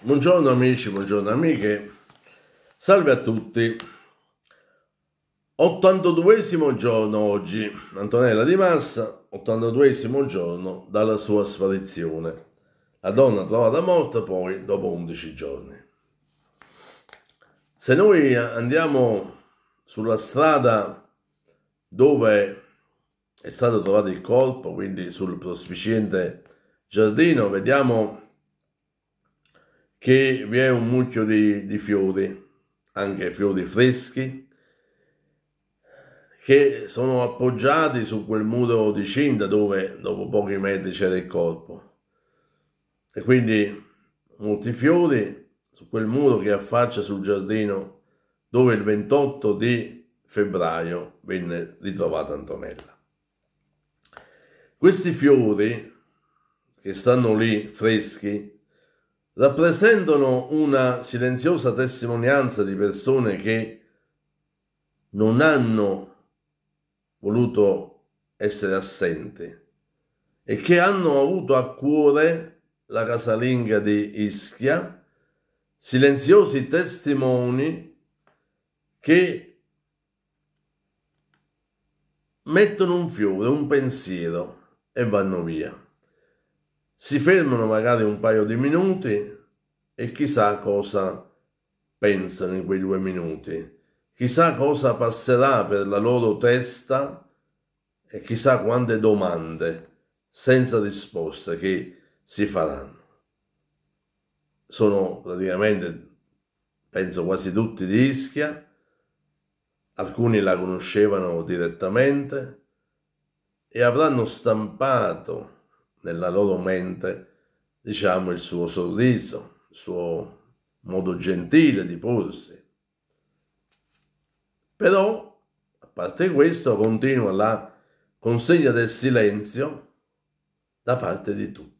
Buongiorno amici, buongiorno amiche, salve a tutti. 82 giorno oggi, Antonella di Massa, 82 giorno dalla sua sparizione. La donna trovata morta poi dopo 11 giorni. Se noi andiamo sulla strada dove è stato trovato il corpo, quindi sul prospiciente giardino, vediamo che vi è un mucchio di, di fiori, anche fiori freschi, che sono appoggiati su quel muro di cinta dove dopo pochi metri c'era il corpo. E quindi molti fiori su quel muro che affaccia sul giardino dove il 28 di febbraio venne ritrovata Antonella. Questi fiori che stanno lì freschi rappresentano una silenziosa testimonianza di persone che non hanno voluto essere assenti e che hanno avuto a cuore la casalinga di Ischia, silenziosi testimoni che mettono un fiore, un pensiero e vanno via si fermano magari un paio di minuti e chissà cosa pensano in quei due minuti, chissà cosa passerà per la loro testa e chissà quante domande senza risposta che si faranno. Sono praticamente, penso quasi tutti di Ischia, alcuni la conoscevano direttamente e avranno stampato nella loro mente, diciamo, il suo sorriso, il suo modo gentile di porsi. Però, a parte questo, continua la consegna del silenzio da parte di tutti.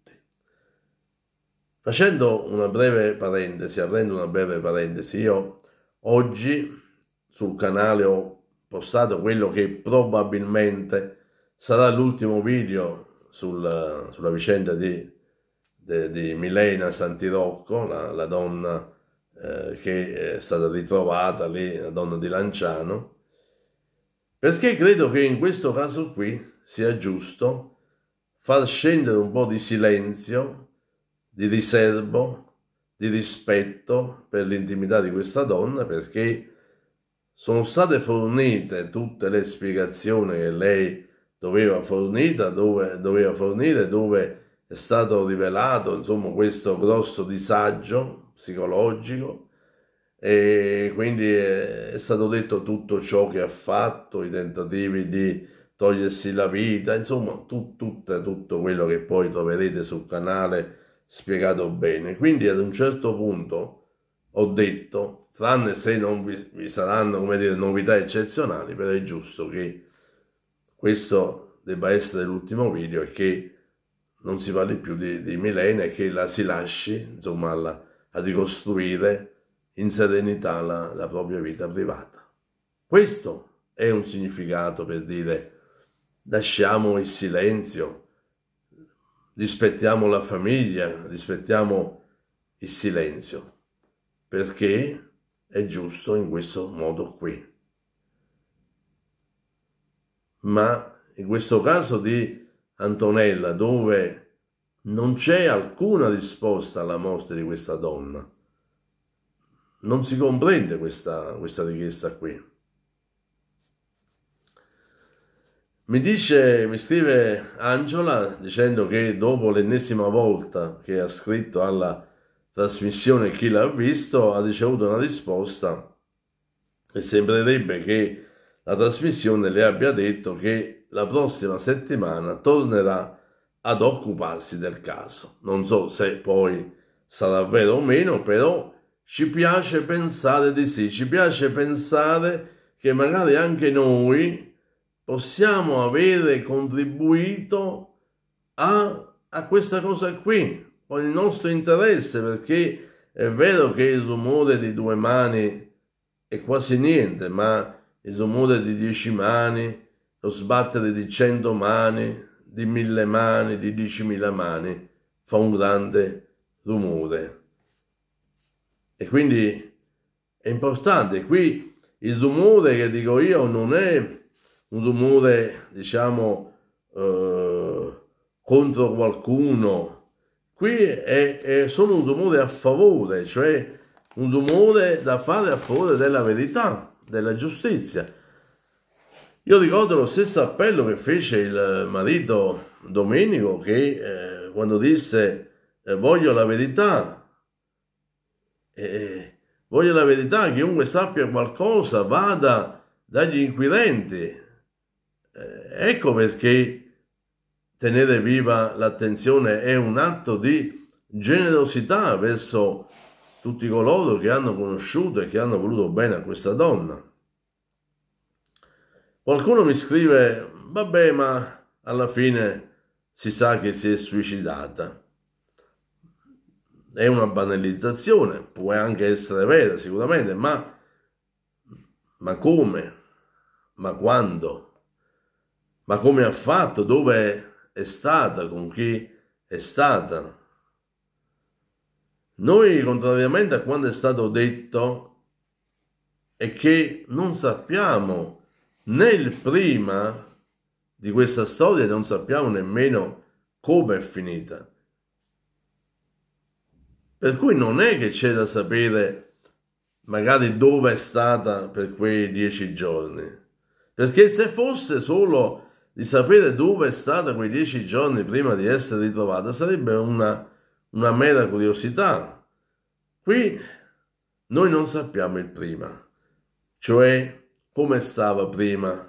Facendo una breve parentesi, aprendo una breve parentesi, io oggi sul canale ho postato quello che probabilmente sarà l'ultimo video sulla, sulla vicenda di, di, di, Milena Santidocco, la, la donna eh, che è stata ritrovata lì, la donna di Lanciano, perché credo che in questo caso qui sia giusto far scendere un po' di silenzio, di riservo, di rispetto per l'intimità di questa donna, perché sono state fornite tutte le spiegazioni che lei ha doveva fornire, dove, doveva fornire, dove è stato rivelato insomma, questo grosso disagio psicologico e quindi è stato detto tutto ciò che ha fatto, i tentativi di togliersi la vita, insomma tu, tutto, tutto quello che poi troverete sul canale spiegato bene. Quindi ad un certo punto ho detto, tranne se non vi, vi saranno come dire, novità eccezionali, però è giusto che questo debba essere l'ultimo video e che non si parli più di, di Milena e che la si lasci insomma alla, a ricostruire in serenità la, la propria vita privata. Questo è un significato per dire lasciamo il silenzio, rispettiamo la famiglia, rispettiamo il silenzio, perché è giusto in questo modo qui ma in questo caso di Antonella, dove non c'è alcuna risposta alla morte di questa donna. Non si comprende questa, questa richiesta qui. Mi dice, mi scrive Angela dicendo che dopo l'ennesima volta che ha scritto alla trasmissione Chi l'ha visto ha ricevuto una risposta e sembrerebbe che la trasmissione le abbia detto che la prossima settimana tornerà ad occuparsi del caso. Non so se poi sarà vero o meno, però ci piace pensare di sì, ci piace pensare che magari anche noi possiamo avere contribuito a, a questa cosa qui, con il nostro interesse, perché è vero che il rumore di due mani è quasi niente, ma il rumore di dieci mani, lo sbattere di cento mani, di mille mani, di diecimila mani, fa un grande rumore. E quindi è importante, qui il rumore che dico io non è un rumore, diciamo, eh, contro qualcuno, qui è, è solo un rumore a favore, cioè un rumore da fare a favore della verità della giustizia. Io ricordo lo stesso appello che fece il marito Domenico che eh, quando disse eh, voglio la verità, eh, voglio la verità, chiunque sappia qualcosa vada dagli inquirenti. Eh, ecco perché tenere viva l'attenzione è un atto di generosità verso tutti coloro che hanno conosciuto e che hanno voluto bene a questa donna. Qualcuno mi scrive, vabbè, ma alla fine si sa che si è suicidata. È una banalizzazione, può anche essere vera sicuramente, ma, ma come? Ma quando? Ma come ha fatto? Dove è stata? Con chi è stata? Noi, contrariamente a quanto è stato detto, è che non sappiamo né il prima di questa storia, non sappiamo nemmeno come è finita. Per cui non è che c'è da sapere magari dove è stata per quei dieci giorni. Perché se fosse solo di sapere dove è stata quei dieci giorni prima di essere ritrovata, sarebbe una una mera curiosità. Qui noi non sappiamo il prima, cioè come stava prima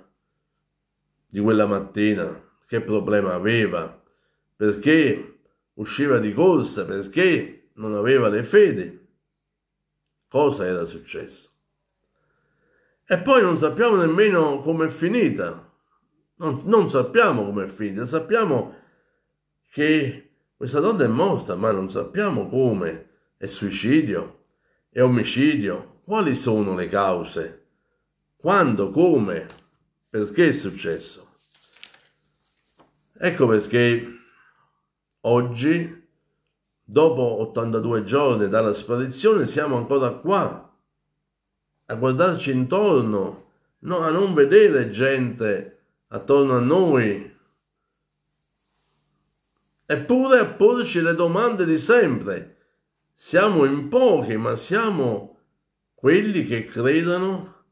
di quella mattina, che problema aveva, perché usciva di corsa, perché non aveva le fede, cosa era successo. E poi non sappiamo nemmeno come è finita, non, non sappiamo come è finita, sappiamo che questa donna è morta, ma non sappiamo come. È suicidio? È omicidio? Quali sono le cause? Quando? Come? Perché è successo? Ecco perché oggi, dopo 82 giorni dalla sparizione, siamo ancora qua a guardarci intorno, no, a non vedere gente attorno a noi Eppure a porci le domande di sempre. Siamo in pochi, ma siamo quelli che credono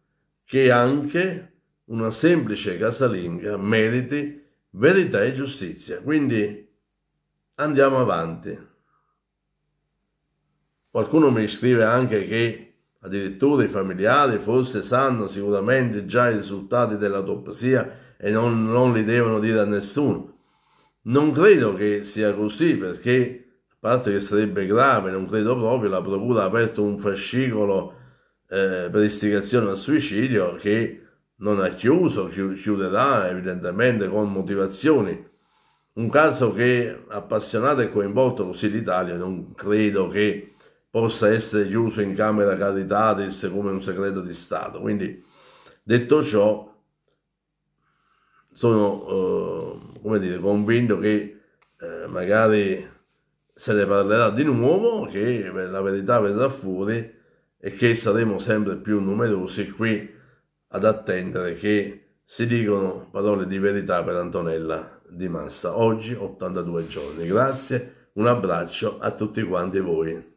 che anche una semplice casalinga meriti verità e giustizia. Quindi andiamo avanti. Qualcuno mi scrive anche che addirittura i familiari forse sanno sicuramente già i risultati dell'autopsia e non, non li devono dire a nessuno. Non credo che sia così perché, a parte che sarebbe grave, non credo proprio, la procura ha aperto un fascicolo eh, per istigazione al suicidio che non ha chiuso, chiuderà evidentemente con motivazioni. Un caso che appassionato e coinvolto così l'Italia non credo che possa essere chiuso in camera caritatis come un segreto di Stato. Quindi, detto ciò, sono... Eh, come dire, convinto che eh, magari se ne parlerà di nuovo, che la verità verrà fuori e che saremo sempre più numerosi qui ad attendere che si dicono parole di verità per Antonella Di Massa. Oggi 82 giorni. Grazie, un abbraccio a tutti quanti voi.